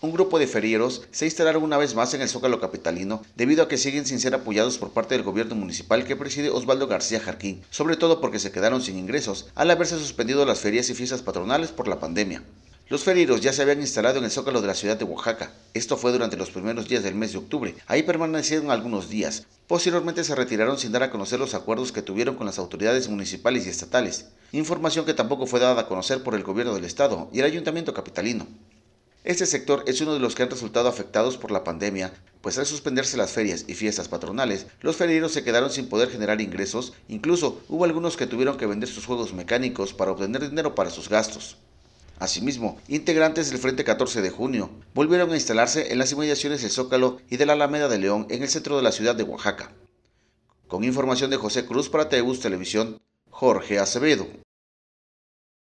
Un grupo de ferieros se instalaron una vez más en el Zócalo capitalino debido a que siguen sin ser apoyados por parte del gobierno municipal que preside Osvaldo García Jarquín, sobre todo porque se quedaron sin ingresos al haberse suspendido las ferias y fiestas patronales por la pandemia. Los ferieros ya se habían instalado en el Zócalo de la ciudad de Oaxaca. Esto fue durante los primeros días del mes de octubre. Ahí permanecieron algunos días. Posteriormente se retiraron sin dar a conocer los acuerdos que tuvieron con las autoridades municipales y estatales, información que tampoco fue dada a conocer por el gobierno del estado y el ayuntamiento capitalino. Este sector es uno de los que han resultado afectados por la pandemia, pues al suspenderse las ferias y fiestas patronales, los ferieros se quedaron sin poder generar ingresos, incluso hubo algunos que tuvieron que vender sus juegos mecánicos para obtener dinero para sus gastos. Asimismo, integrantes del Frente 14 de Junio volvieron a instalarse en las inmediaciones del Zócalo y de la Alameda de León en el centro de la ciudad de Oaxaca. Con información de José Cruz para Tebus Televisión, Jorge Acevedo.